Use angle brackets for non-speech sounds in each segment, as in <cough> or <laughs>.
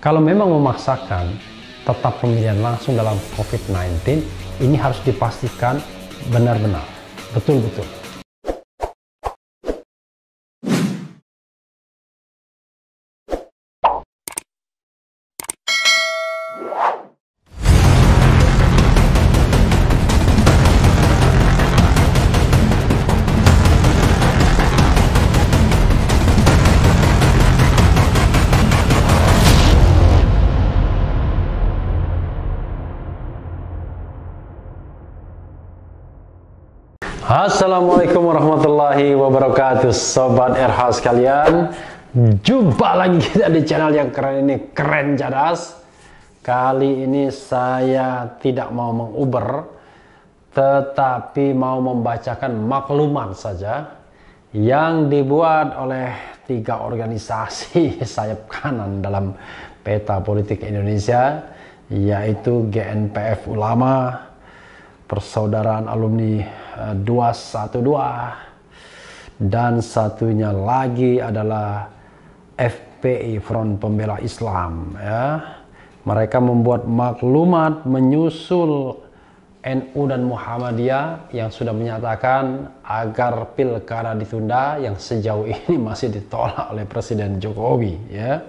Kalau memang memaksakan tetap pemilihan langsung dalam COVID-19, ini harus dipastikan benar-benar, betul-betul. Assalamualaikum warahmatullahi wabarakatuh Sobat RH sekalian Jumpa lagi kita di channel yang keren ini Keren jadas. Kali ini saya tidak mau menguber Tetapi mau membacakan makluman saja Yang dibuat oleh tiga organisasi <laughs> sayap kanan dalam peta politik Indonesia Yaitu GNPF Ulama, persaudaraan alumni 212 eh, dan satunya lagi adalah FPI Front Pembela Islam ya. Mereka membuat maklumat menyusul NU dan Muhammadiyah yang sudah menyatakan agar pilkada ditunda yang sejauh ini <laughs> masih ditolak oleh Presiden Jokowi ya.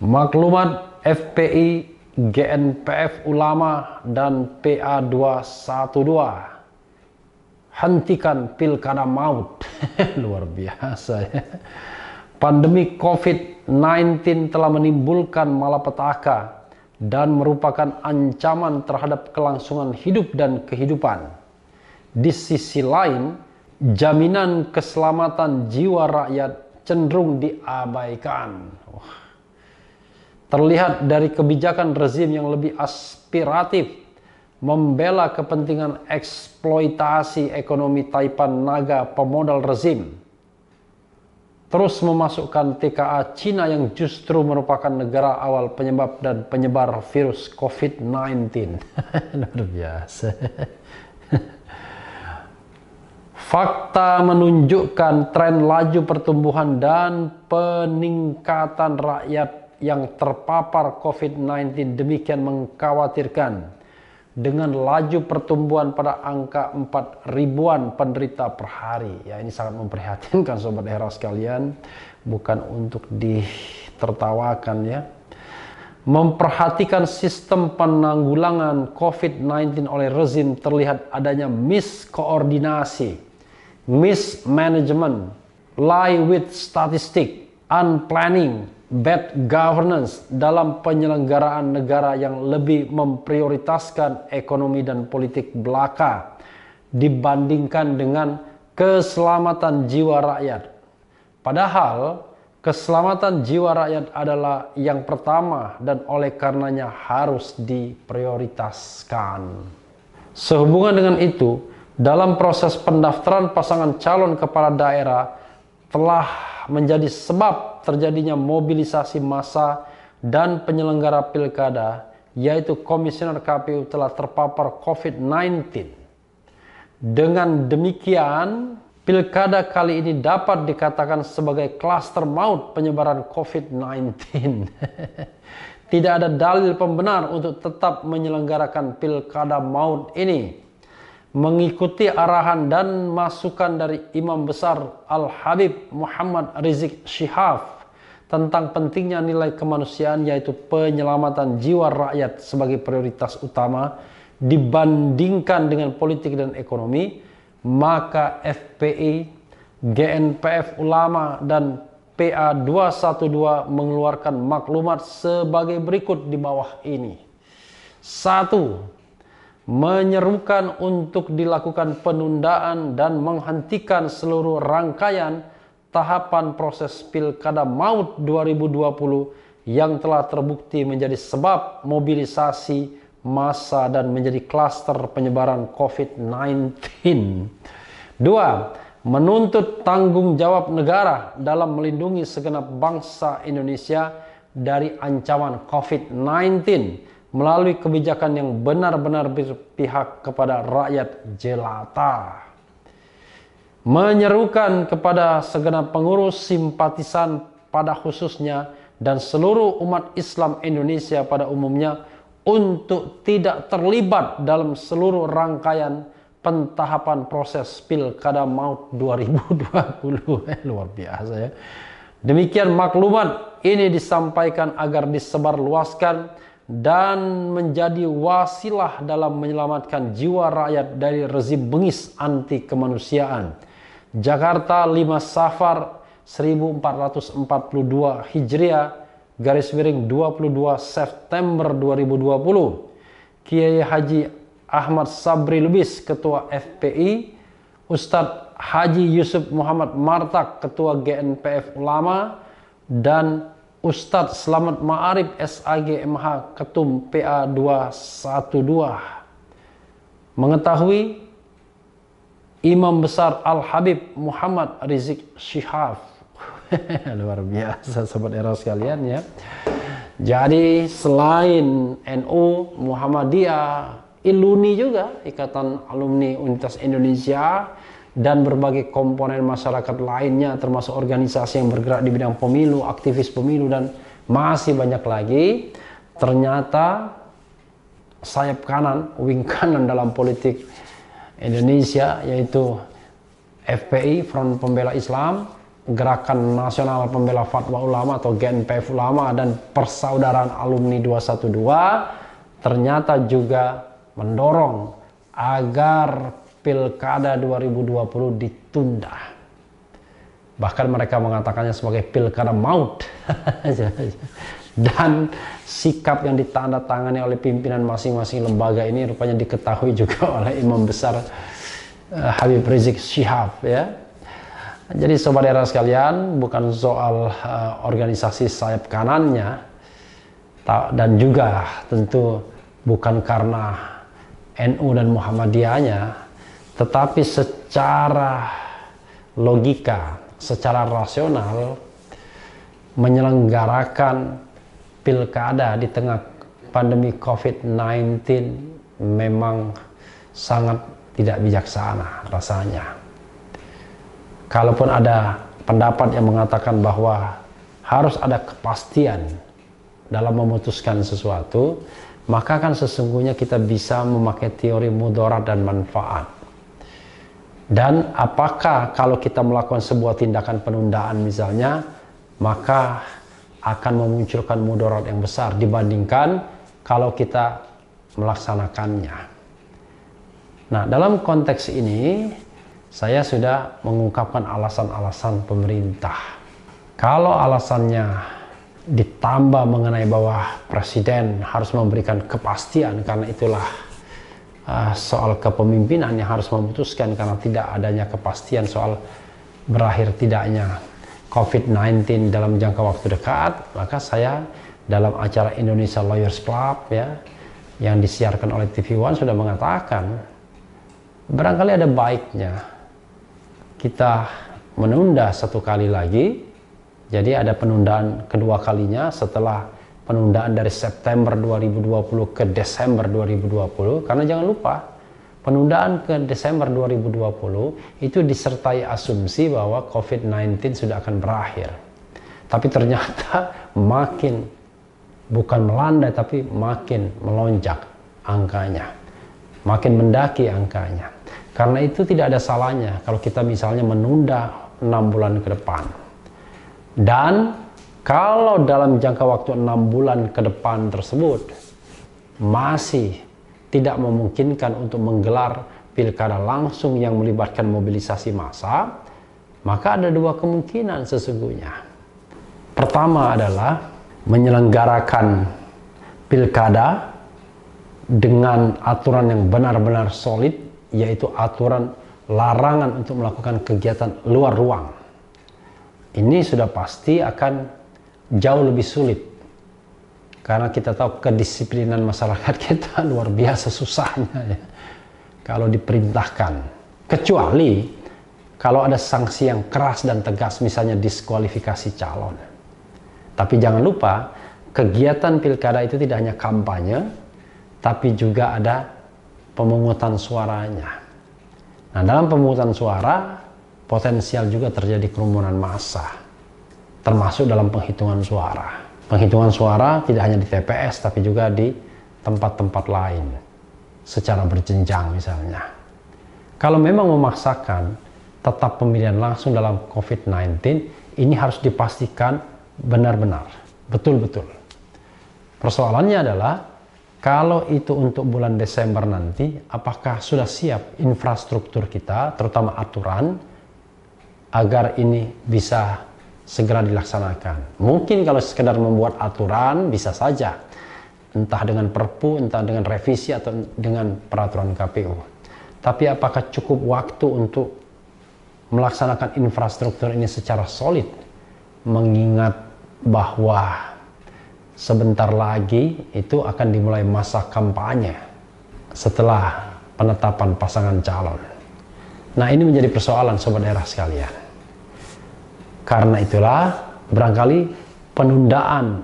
Maklumat FPI GNPF Ulama dan PA212 hentikan pilkada maut <laughs> luar biasa ya pandemi COVID-19 telah menimbulkan malapetaka dan merupakan ancaman terhadap kelangsungan hidup dan kehidupan di sisi lain jaminan keselamatan jiwa rakyat cenderung diabaikan wah terlihat dari kebijakan rezim yang lebih aspiratif, membela kepentingan eksploitasi ekonomi taipan naga pemodal rezim, terus memasukkan TKA Cina yang justru merupakan negara awal penyebab dan penyebar virus COVID-19. <laughs> Luar biasa. <laughs> Fakta menunjukkan tren laju pertumbuhan dan peningkatan rakyat yang terpapar COVID-19 demikian mengkhawatirkan dengan laju pertumbuhan pada angka 4 ribuan penderita per hari. Ya, ini sangat memprihatinkan sobat era sekalian, bukan untuk ditertawakan ya. Memperhatikan sistem penanggulangan COVID-19 oleh rezim terlihat adanya miskoordinasi, mismanagement, lie with statistic, unplanning, bad governance dalam penyelenggaraan negara yang lebih memprioritaskan ekonomi dan politik belaka dibandingkan dengan keselamatan jiwa rakyat. Padahal keselamatan jiwa rakyat adalah yang pertama dan oleh karenanya harus diprioritaskan. Sehubungan dengan itu, dalam proses pendaftaran pasangan calon kepala daerah telah menjadi sebab terjadinya mobilisasi massa dan penyelenggara pilkada yaitu komisioner KPU telah terpapar COVID-19. Dengan demikian, pilkada kali ini dapat dikatakan sebagai klaster maut penyebaran COVID-19. <laughs> Tidak ada dalil pembenar untuk tetap menyelenggarakan pilkada maut ini mengikuti arahan dan masukan dari Imam Besar Al-Habib Muhammad Rizik Syihab tentang pentingnya nilai kemanusiaan yaitu penyelamatan jiwa rakyat sebagai prioritas utama dibandingkan dengan politik dan ekonomi maka FPI, GNPF Ulama dan PA212 mengeluarkan maklumat sebagai berikut di bawah ini. Satu, menyerukan untuk dilakukan penundaan dan menghentikan seluruh rangkaian tahapan proses Pilkada Maut 2020 yang telah terbukti menjadi sebab mobilisasi massa dan menjadi klaster penyebaran COVID-19. Dua, menuntut tanggung jawab negara dalam melindungi segenap bangsa Indonesia dari ancaman COVID-19 melalui kebijakan yang benar-benar berpihak kepada rakyat jelata. Menyerukan kepada segenap pengurus simpatisan pada khususnya dan seluruh umat Islam Indonesia pada umumnya untuk tidak terlibat dalam seluruh rangkaian pentahapan proses pilkada maut 2020 <laughs> luar biasa ya demikian maklumat ini disampaikan agar disebarluaskan dan menjadi wasilah dalam menyelamatkan jiwa rakyat dari rezim bengis anti kemanusiaan. Jakarta 5 Safar 1442 Hijriah garis miring 22 September 2020 Kiai Haji Ahmad Sabri Lubis Ketua FPI Ustadz Haji Yusuf Muhammad Martak Ketua GNPF Ulama dan Ustadz Selamat Ma'arif SAGMH Ketum PA 212 mengetahui Imam Besar Al-Habib Muhammad Rizik Syihab <laughs> luar biasa sobat era sekalian ya jadi selain NU Muhammadiyah Iluni juga Ikatan Alumni Universitas Indonesia dan berbagai komponen masyarakat lainnya termasuk organisasi yang bergerak di bidang pemilu, aktivis pemilu dan masih banyak lagi ternyata sayap kanan, wing kanan dalam politik Indonesia yaitu FPI Front Pembela Islam, Gerakan Nasional Pembela Fatwa Ulama atau GNPF Ulama dan Persaudaraan Alumni 212 ternyata juga mendorong agar pilkada 2020 ditunda. Bahkan mereka mengatakannya sebagai pilkada maut. <laughs> Dan sikap yang ditandatangani oleh pimpinan masing-masing lembaga ini rupanya diketahui juga <laughs> oleh Imam Besar eh, Habib Rizik Syihab ya. Jadi sobat era sekalian, bukan soal uh, organisasi sayap kanannya dan juga tentu bukan karena NU dan Muhammadiyahnya, tetapi secara logika, secara rasional menyelenggarakan pilkada di tengah pandemi COVID-19 memang sangat tidak bijaksana rasanya. Kalaupun ada pendapat yang mengatakan bahwa harus ada kepastian dalam memutuskan sesuatu, maka kan sesungguhnya kita bisa memakai teori mudarat dan manfaat dan apakah kalau kita melakukan sebuah tindakan penundaan misalnya, maka akan memunculkan mudarat yang besar dibandingkan kalau kita melaksanakannya. Nah, dalam konteks ini saya sudah mengungkapkan alasan-alasan pemerintah. Kalau alasannya ditambah mengenai bahwa presiden harus memberikan kepastian karena itulah uh, soal kepemimpinan yang harus memutuskan karena tidak adanya kepastian soal berakhir tidaknya COVID-19 dalam jangka waktu dekat, maka saya dalam acara Indonesia Lawyers Club ya yang disiarkan oleh TV One sudah mengatakan barangkali ada baiknya kita menunda satu kali lagi. Jadi ada penundaan kedua kalinya setelah penundaan dari September 2020 ke Desember 2020 karena jangan lupa penundaan ke Desember 2020 itu disertai asumsi bahwa COVID-19 sudah akan berakhir. Tapi ternyata makin bukan melanda tapi makin melonjak angkanya. Makin mendaki angkanya. Karena itu tidak ada salahnya kalau kita misalnya menunda 6 bulan ke depan. Dan kalau dalam jangka waktu enam bulan ke depan tersebut masih tidak memungkinkan untuk menggelar pilkada langsung yang melibatkan mobilisasi massa, maka ada dua kemungkinan sesungguhnya. Pertama adalah menyelenggarakan pilkada dengan aturan yang benar-benar solid, yaitu aturan larangan untuk melakukan kegiatan luar ruang. Ini sudah pasti akan jauh lebih sulit karena kita tahu kedisiplinan masyarakat <laughs> kita luar biasa susahnya ya. kalau diperintahkan kecuali kalau ada sanksi yang keras dan tegas misalnya diskualifikasi calon tapi jangan lupa kegiatan pilkada itu tidak hanya kampanye tapi juga ada pemungutan suaranya nah dalam pemungutan suara potensial juga terjadi kerumunan massa termasuk dalam penghitungan suara. Penghitungan suara tidak hanya di TPS tapi juga di tempat-tempat lain secara berjenjang misalnya. Kalau memang memaksakan tetap pemilihan langsung dalam COVID-19 ini harus dipastikan benar-benar, betul-betul. Persoalannya adalah kalau itu untuk bulan Desember nanti, apakah sudah siap infrastruktur kita, terutama aturan, agar ini bisa segera dilaksanakan. Mungkin kalau sekedar membuat aturan bisa saja, entah dengan perpu, entah dengan revisi atau dengan peraturan KPU. Tapi apakah cukup waktu untuk melaksanakan infrastruktur ini secara solid? Mengingat bahwa sebentar lagi itu akan dimulai masa kampanye setelah penetapan pasangan calon. Nah ini menjadi persoalan sobat daerah sekalian. Karena itulah barangkali penundaan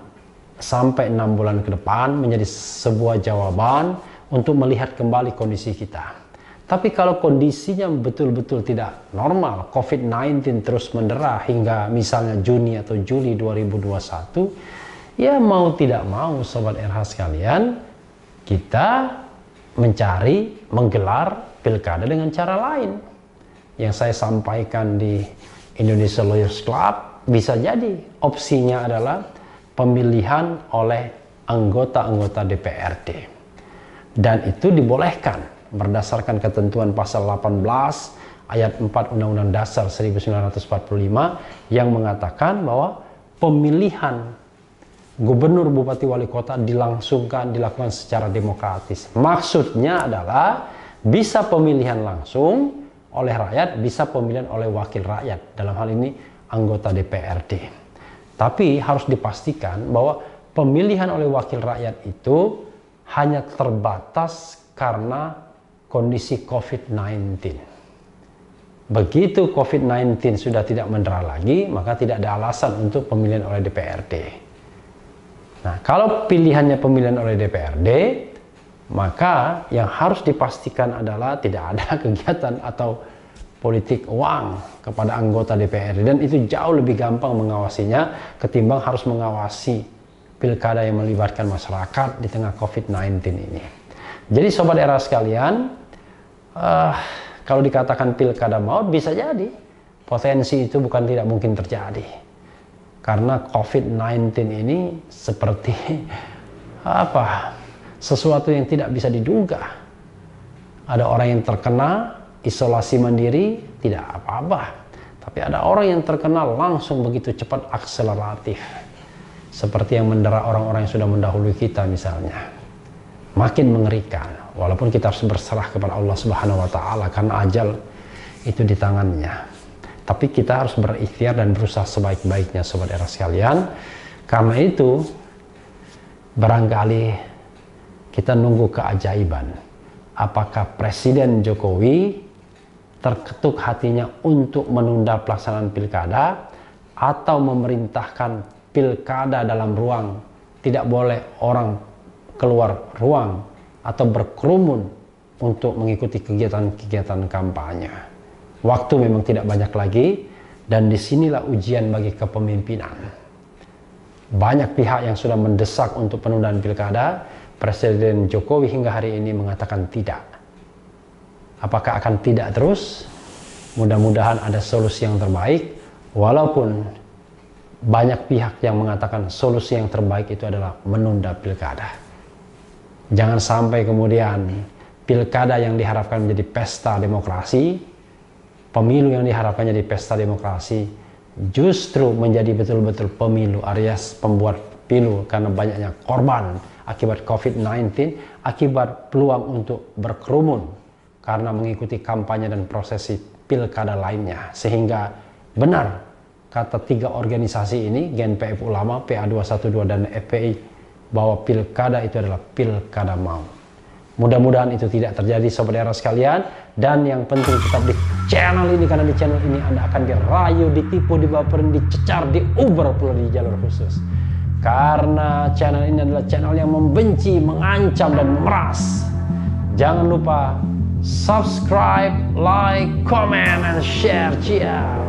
sampai enam bulan ke depan menjadi sebuah jawaban untuk melihat kembali kondisi kita. Tapi kalau kondisinya betul-betul tidak normal, COVID-19 terus mendera hingga misalnya Juni atau Juli 2021, ya mau tidak mau Sobat RH sekalian, kita mencari, menggelar pilkada dengan cara lain. Yang saya sampaikan di Indonesia Lawyers Club bisa jadi opsinya adalah pemilihan oleh anggota-anggota DPRD dan itu dibolehkan berdasarkan ketentuan pasal 18 ayat 4 Undang-Undang Dasar 1945 yang mengatakan bahwa pemilihan gubernur, bupati, wali kota dilangsungkan dilakukan secara demokratis. Maksudnya adalah bisa pemilihan langsung oleh rakyat, bisa pemilihan oleh wakil rakyat. Dalam hal ini anggota DPRD. Tapi harus dipastikan bahwa pemilihan oleh wakil rakyat itu hanya terbatas karena kondisi COVID-19. Begitu COVID-19 sudah tidak mendera lagi, maka tidak ada alasan untuk pemilihan oleh DPRD. Nah, kalau pilihannya pemilihan oleh DPRD, maka yang harus dipastikan adalah tidak ada <laughs> kegiatan atau politik uang kepada anggota DPR dan itu jauh lebih gampang mengawasinya ketimbang harus mengawasi pilkada yang melibatkan masyarakat di tengah COVID-19 ini. Jadi sobat era sekalian, uh, kalau dikatakan pilkada maut bisa jadi potensi itu bukan tidak mungkin terjadi karena COVID-19 ini seperti <laughs> apa? sesuatu yang tidak bisa diduga. Ada orang yang terkena isolasi mandiri, tidak apa-apa. Tapi ada orang yang terkena langsung begitu cepat akseleratif. Seperti yang mendera orang-orang yang sudah mendahului kita misalnya. Makin mengerikan. Walaupun kita harus berserah kepada Allah Subhanahu wa taala karena ajal itu di tangannya. Tapi kita harus berikhtiar dan berusaha sebaik-baiknya sobat era sekalian. Karena itu barangkali kita nunggu keajaiban. Apakah Presiden Jokowi terketuk hatinya untuk menunda pelaksanaan pilkada atau memerintahkan pilkada dalam ruang tidak boleh orang keluar ruang atau berkerumun untuk mengikuti kegiatan-kegiatan kampanye. Waktu memang tidak banyak lagi dan disinilah ujian bagi kepemimpinan. Banyak pihak yang sudah mendesak untuk penundaan pilkada, Presiden Jokowi hingga hari ini mengatakan tidak. Apakah akan tidak terus? Mudah-mudahan ada solusi yang terbaik, walaupun banyak pihak yang mengatakan solusi yang terbaik itu adalah menunda pilkada. Jangan sampai kemudian pilkada yang diharapkan menjadi pesta demokrasi, pemilu yang diharapkan jadi pesta demokrasi, justru menjadi betul-betul pemilu alias pembuat pilu karena banyaknya korban akibat COVID-19, akibat peluang untuk berkerumun karena mengikuti kampanye dan prosesi pilkada lainnya. Sehingga benar kata tiga organisasi ini, GNPF Ulama, PA212, dan FPI, bahwa pilkada itu adalah pilkada mau. Mudah-mudahan itu tidak terjadi sobat era sekalian dan yang penting tetap di channel ini karena di channel ini Anda akan dirayu, ditipu, dibaperin, dicecar, diuber pula di jalur khusus. Karena channel ini adalah channel yang membenci, mengancam, dan meras. Jangan lupa subscribe, like, comment, and share. Ciao!